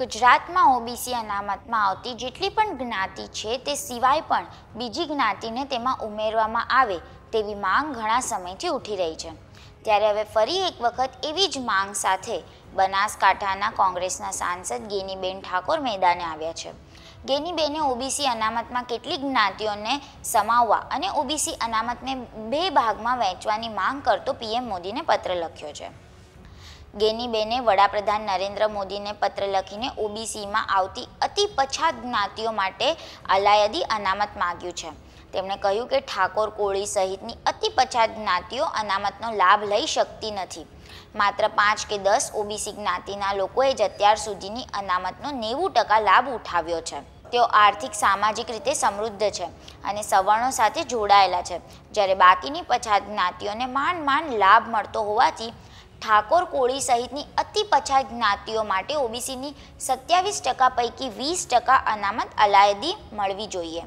ગુજરાતમાં ઓબીસી અનામતમાં આવતી જેટલી પણ જ્ઞાતિ છે તે સિવાય પણ બીજી જ્ઞાતિને તેમાં ઉમેરવામાં આવે તેવી માંગ ઘણા સમયથી ઉઠી રહી છે ત્યારે હવે ફરી એક વખત એવી જ માંગ સાથે બનાસકાંઠાના કોંગ્રેસના સાંસદ ગેનીબેન ઠાકોર મેદાને આવ્યા છે ગેનીબેને ઓબીસી અનામતમાં કેટલીક જ્ઞાતિઓને સમાવવા અને ઓબીસી અનામતને બે ભાગમાં વહેંચવાની માંગ કરતો પીએમ મોદીને પત્ર લખ્યો છે ગેનીબેને વડાપ્રધાન નરેન્દ્ર મોદીને પત્ર લખીને ઓબીસીમાં આવતી અતિ પછાત જ્ઞાતિઓ માટે અલાયદી અનામત માગ્યું છે તેમણે કહ્યું કે ઠાકોર કોળી સહિતની અતિ પછાત જ્ઞાતિઓ અનામતનો લાભ લઈ શકતી નથી માત્ર પાંચ કે દસ ઓબીસી જ્ઞાતિના લોકોએ જ અત્યાર સુધીની અનામતનો નેવું ટકા લાભ ઉઠાવ્યો છે તેઓ આર્થિક સામાજિક રીતે સમૃદ્ધ છે અને સવર્ણો સાથે જોડાયેલા છે જ્યારે બાકીની પછાત જ્ઞાતિઓને માન માન લાભ મળતો હોવાથી ઠાકોર કોળી સહિતની અતિ પછાત જ્ઞાતિઓ માટે ઓબીસીની સત્યાવીસ ટકા પૈકી વીસ ટકા અનામત અલાયદી મળવી જોઈએ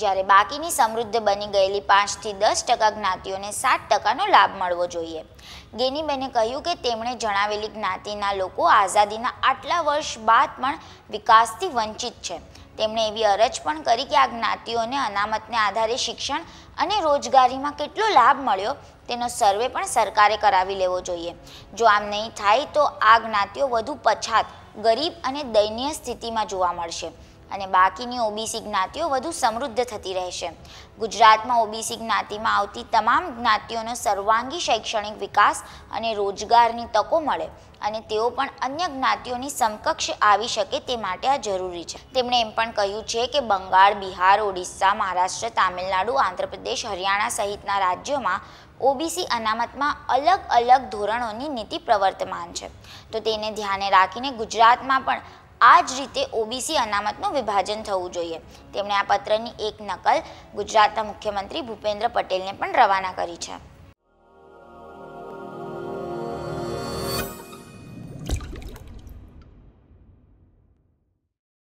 જ્યારે બાકીની સમૃદ્ધ બની ગયેલી પાંચથી દસ ટકા જ્ઞાતિઓને સાત ટકાનો લાભ મળવો જોઈએ ગેનીબેને કહ્યું કે તેમણે જણાવેલી જ્ઞાતિના લોકો આઝાદીના આટલા વર્ષ બાદ પણ વિકાસથી વંચિત છે તેમણે એવી અરજ પણ કરી કે આ જ્ઞાતિઓને અનામતને આધારે શિક્ષણ અને રોજગારીમાં કેટલો લાભ મળ્યો તેનો સર્વે પણ સરકારે કરાવી લેવો જોઈએ જો આમ નહીં થાય તો આ જ્ઞાતિઓ વધુ પછાત ગરીબ અને દયનીય સ્થિતિમાં જોવા મળશે અને બાકીની ઓબીસી જ્ઞાતિઓ વધુ સમૃદ્ધ થતી રહેશે ગુજરાતમાં ઓબીસી જ્ઞાતિમાં આવતી તમામ જ્ઞાતિઓનો સર્વાંગી શૈક્ષણિક વિકાસ અને રોજગારની તકો મળે અને તેઓ પણ અન્ય જ્ઞાતિઓની સમકક્ષ આવી શકે તે માટે આ જરૂરી છે તેમણે એમ પણ કહ્યું છે કે બંગાળ બિહાર ઓડિશા મહારાષ્ટ્ર તામિલનાડુ આંધ્રપ્રદેશ હરિયાણા સહિતના રાજ્યોમાં ઓબીસી અનામતમાં અલગ અલગ ધોરણોની નીતિ પ્રવર્તમાન છે તો તેને ધ્યાને રાખીને ગુજરાતમાં પણ આ જ રીતે ઓબીસી અનામતનું વિભાજન થવું જોઈએ તેમણે આ પત્રની એક નકલ ગુજરાતના મુખ્યમંત્રી ભૂપેન્દ્ર પટેલને પણ રવાના કરી છે